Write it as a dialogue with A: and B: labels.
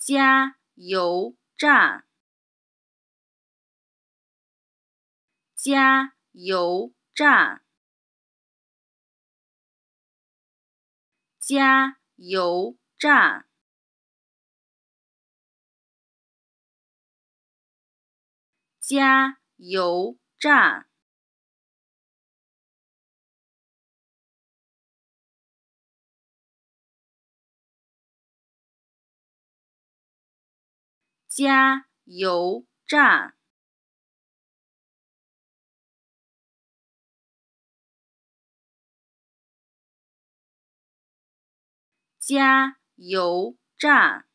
A: 加油站，加油站，加油站，加油站。加油站，加油站。